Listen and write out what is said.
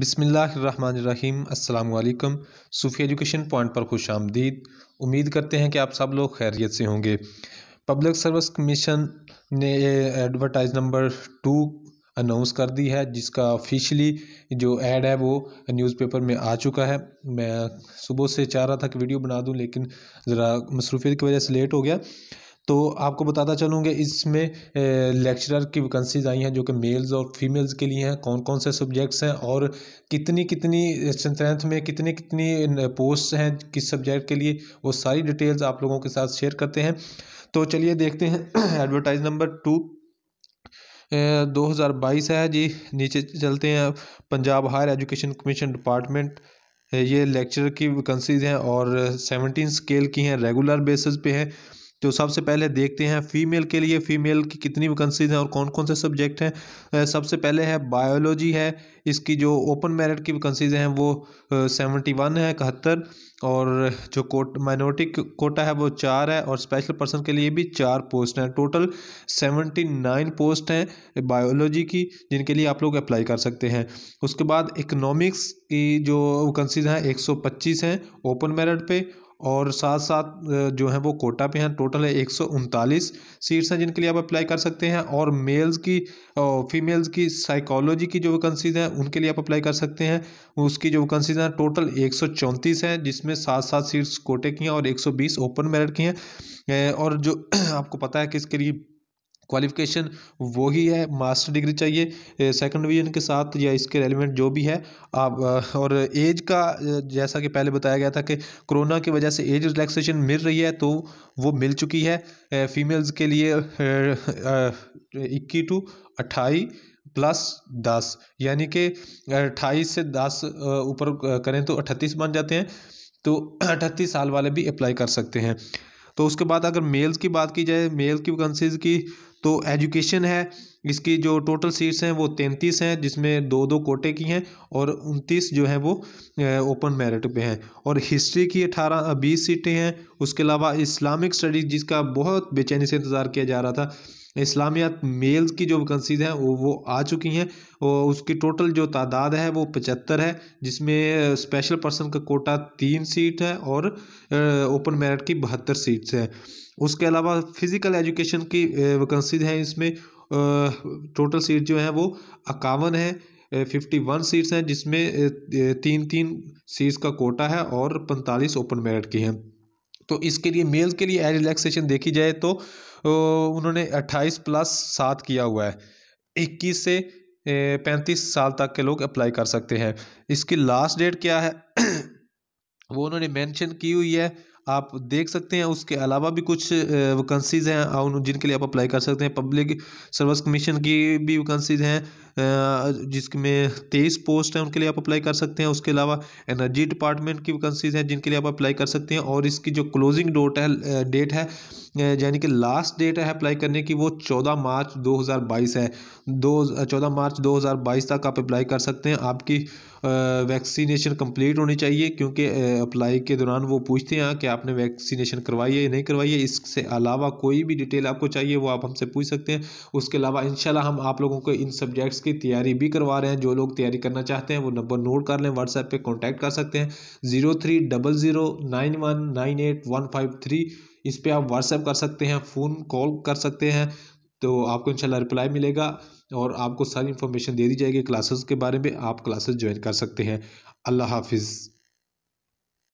बिसमीम् अल्लाम सूफ़ी education point पर खुश आमदीद उम्मीद करते हैं कि आप सब लोग खैरियत से होंगे पब्लिक सर्विस कमीशन ने एडवर्टाइज नंबर टू अनाउंस कर दी है जिसका ऑफिशियली जो एड है वो न्यूज़पेपर में आ चुका है मैं सुबह से चाह रहा था कि वीडियो बना दूं लेकिन ज़रा मसरूफियत की वजह से लेट हो गया तो आपको बताता चलूँगे इसमें लेक्चरर की वैकेंसीज़ आई हैं जो कि मेल्स और फीमेल्स के लिए हैं कौन कौन से सब्जेक्ट्स हैं और कितनी कितनी स्ट्रेंथ में कितनी कितनी पोस्ट हैं किस सब्जेक्ट के लिए वो सारी डिटेल्स आप लोगों के साथ शेयर करते हैं तो चलिए देखते हैं एडवर्टाइज नंबर टू दो हज़ार बाईस है जी नीचे चलते हैं Punjab higher education commission department ये लेक्चर की वैकेंसीज़ हैं और सेवनटीन स्केल की हैं रेगुलर बेसिस पे हैं तो सबसे पहले देखते हैं फीमेल के लिए फ़ीमेल की कितनी वैकेंसीज हैं और कौन कौन से सब्जेक्ट हैं सबसे पहले है बायोलॉजी है इसकी जो ओपन मेरिट की वैकेंसीज हैं वो सेवेंटी वन है इकहत्तर और जो कोट माइनॉरिटी कोटा है वो चार है और स्पेशल पर्सन के लिए भी चार पोस्ट हैं टोटल सेवेंटी नाइन पोस्ट हैं बायोलॉजी की जिनके लिए आप लोग अप्लाई कर सकते हैं उसके बाद इकनॉमिक्स की जो वैकेंसीज हैं एक सौ पच्चीस हैं ओपन मेरिट पे और साथ साथ जो है वो कोटा पे हैं टोटल है एक सीट्स हैं जिनके लिए आप अप्लाई कर सकते हैं और मेल्स की फीमेल्स की साइकोलॉजी की जो वैकेंसीज हैं उनके लिए आप अप्लाई कर सकते हैं उसकी जो वैकेंसीज हैं टोटल एक हैं जिसमें सात सात सीट्स कोटे की हैं और एक ओपन मेरिट की हैं और जो आपको पता है कि इसके लिए क्वालिफिकेशन वो ही है मास्टर डिग्री चाहिए सेकंड डिवीजन के साथ या इसके रेलिवेंट जो भी है आप और एज का जैसा कि पहले बताया गया था कि कोरोना की वजह से एज रिलैक्सेशन मिल रही है तो वो मिल चुकी है फीमेल्स के लिए इक्की टू अट्ठाई प्लस दस यानी कि अट्ठाईस से दस ऊपर करें तो अट्ठतीस बन जाते हैं तो अठतीस साल वाले भी अप्लाई कर सकते हैं तो उसके बाद अगर मेल्स की बात की जाए मेल की वैकेंसीज़ की तो एजुकेशन है इसकी जो टोटल सीट्स हैं वो तैंतीस हैं जिसमें दो दो कोटे की हैं और उनतीस जो हैं वो ओपन मेरिट पे हैं और हिस्ट्री की अठारह बीस सीटें हैं उसके अलावा इस्लामिक स्टडीज़ जिसका बहुत बेचैनी से इंतज़ार किया जा रहा था इस्लामियात मेल्स की जो वैकेंसीज हैं वो वो आ चुकी हैं और उसकी टोटल जो तादाद है वो पचहत्तर है जिसमें स्पेशल पर्सन का कोटा तीन सीट है और ओपन मेरिट की बहत्तर सीट्स हैं उसके अलावा फ़िज़िकल एजुकेशन की वैकेंसीज हैं इसमें टोटल सीट जो है वो इक्यावन है फिफ्टी वन सीट्स हैं जिसमें तीन तीन सीट्स का कोटा है और पैंतालीस ओपन मेरिट की हैं तो इसके लिए मेल के लिए रिलैक्सेशन देखी जाए तो उन्होंने अट्ठाईस प्लस सात किया हुआ है इक्कीस से पैंतीस साल तक के लोग अप्लाई कर सकते हैं इसकी लास्ट डेट क्या है वो उन्होंने मेंशन की हुई है आप देख सकते हैं उसके अलावा भी कुछ वैकेंसीज़ हैं जिनके लिए आप अप्लाई कर सकते हैं पब्लिक सर्विस कमीशन की भी वैकेंसीज़ हैं जिसमें तेईस पोस्ट हैं उनके लिए आप अप्लाई कर सकते हैं उसके अलावा एनर्जी डिपार्टमेंट की वैकेंसीज़ हैं जिनके लिए आप अप्लाई कर सकते हैं और इसकी जो क्लोजिंग डोट है डेट है यानी कि लास्ट डेट है अप्लाई करने की वो चौदह मार्च दो हज़ार बाईस है दो चौदह मार्च दो हज़ार बाईस तक आप अप्लाई कर सकते हैं आपकी वैक्सीनेशन कंप्लीट होनी चाहिए क्योंकि अप्लाई के दौरान वो पूछते हैं कि आप आपने वैक्सीनेशन करवाई है या नहीं करवाई है इसके अलावा कोई भी डिटेल आपको चाहिए वो आप हमसे पूछ सकते हैं उसके अलावा इन हम आप लोगों को इन सब्जेक्ट्स की तैयारी भी करवा रहे हैं जो लोग तैयारी करना चाहते हैं वो नंबर नोट कर लें व्हाट्सएप पर कॉन्टैक्ट कर सकते हैं zero three double zero nine one nine eight one five three इस पर आप व्हाट्सएप कर सकते हैं फ़ोन कॉल कर सकते हैं तो आपको इंशाल्लाह रिप्लाई मिलेगा और आपको सारी इन्फॉर्मेशन दे दी जाएगी क्लासेस के बारे में आप क्लासेस ज्वाइन कर सकते हैं अल्लाह हाफिज़